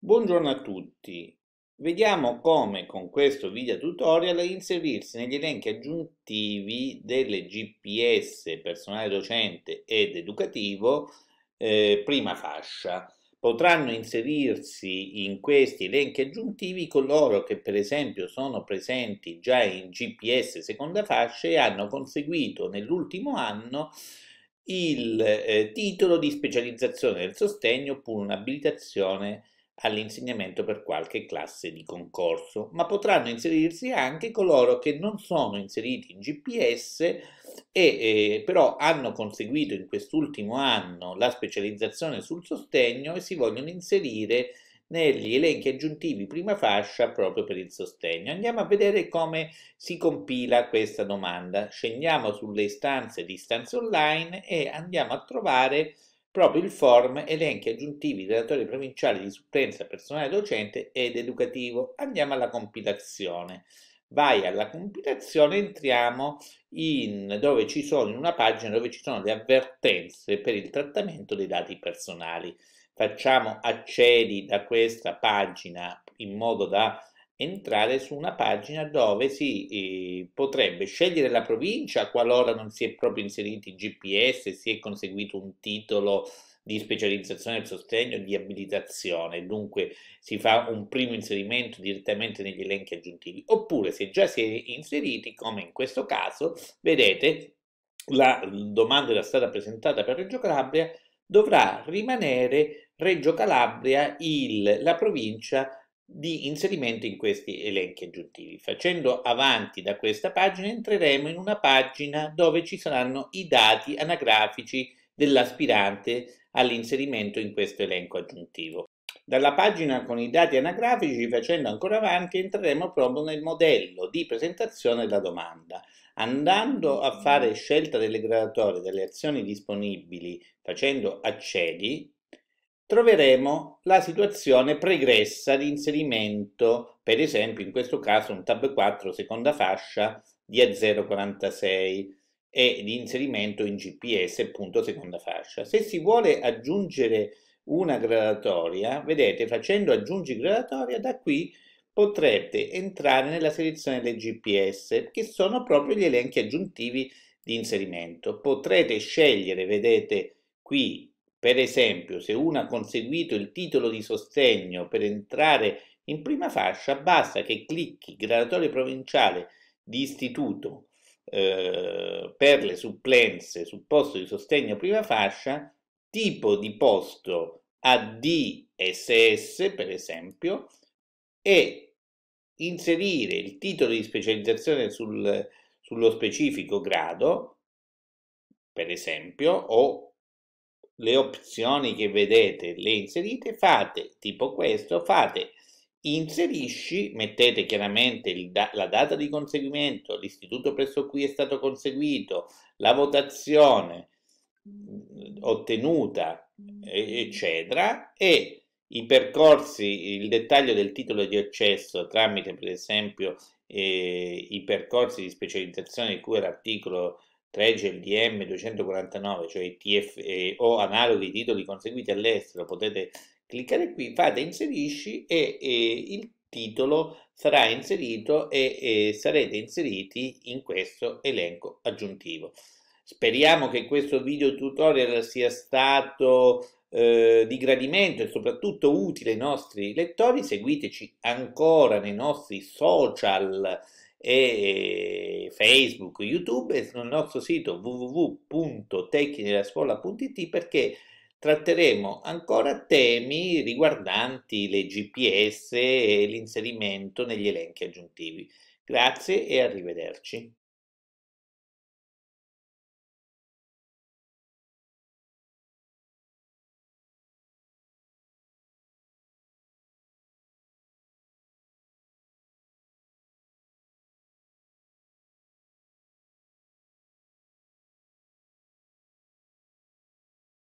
Buongiorno a tutti! Vediamo come con questo video tutorial inserirsi negli elenchi aggiuntivi delle GPS personale docente ed educativo eh, prima fascia. Potranno inserirsi in questi elenchi aggiuntivi coloro che per esempio sono presenti già in GPS seconda fascia e hanno conseguito nell'ultimo anno il eh, titolo di specializzazione del sostegno oppure un'abilitazione all'insegnamento per qualche classe di concorso, ma potranno inserirsi anche coloro che non sono inseriti in GPS e eh, però hanno conseguito in quest'ultimo anno la specializzazione sul sostegno e si vogliono inserire negli elenchi aggiuntivi prima fascia proprio per il sostegno. Andiamo a vedere come si compila questa domanda. Scendiamo sulle istanze di istanze online e andiamo a trovare proprio il form elenchi aggiuntivi dei datori provinciali di supplenza personale docente ed educativo. Andiamo alla compilazione. Vai alla compilazione, entriamo in, dove ci sono, in una pagina dove ci sono le avvertenze per il trattamento dei dati personali. Facciamo accedi da questa pagina in modo da entrare su una pagina dove si eh, potrebbe scegliere la provincia qualora non si è proprio inseriti GPS, si è conseguito un titolo di specializzazione del sostegno di abilitazione, dunque si fa un primo inserimento direttamente negli elenchi aggiuntivi, oppure se già si è inseriti, come in questo caso, vedete la domanda era stata presentata per Reggio Calabria, dovrà rimanere Reggio Calabria il, la provincia di inserimento in questi elenchi aggiuntivi. Facendo avanti da questa pagina entreremo in una pagina dove ci saranno i dati anagrafici dell'aspirante all'inserimento in questo elenco aggiuntivo. Dalla pagina con i dati anagrafici, facendo ancora avanti, entreremo proprio nel modello di presentazione della domanda. Andando a fare scelta delle graduatorie delle azioni disponibili facendo accedi, troveremo la situazione pregressa di inserimento, per esempio in questo caso un tab 4 seconda fascia di A046 e di inserimento in GPS punto seconda fascia. Se si vuole aggiungere una gradatoria, vedete facendo aggiungi gradatoria da qui potrete entrare nella selezione del GPS che sono proprio gli elenchi aggiuntivi di inserimento. Potrete scegliere, vedete qui per esempio, se uno ha conseguito il titolo di sostegno per entrare in prima fascia, basta che clicchi graduatoria provinciale di istituto eh, per le supplenze sul posto di sostegno prima fascia, tipo di posto ADSS per esempio, e inserire il titolo di specializzazione sul, sullo specifico grado, per esempio, o le opzioni che vedete le inserite, fate tipo questo, fate inserisci, mettete chiaramente da la data di conseguimento, l'istituto presso cui è stato conseguito, la votazione mm, ottenuta, eccetera, e i percorsi, il dettaglio del titolo di accesso tramite per esempio eh, i percorsi di specializzazione di cui l'articolo 3 LDM 249, cioè TF, eh, o analoghi titoli conseguiti all'estero, potete cliccare qui, fate inserisci e, e il titolo sarà inserito e, e sarete inseriti in questo elenco aggiuntivo. Speriamo che questo video tutorial sia stato eh, di gradimento e soprattutto utile ai nostri lettori. Seguiteci ancora nei nostri social e Facebook, YouTube e sul nostro sito www.tecnilascuola.it perché tratteremo ancora temi riguardanti le GPS e l'inserimento negli elenchi aggiuntivi. Grazie e arrivederci.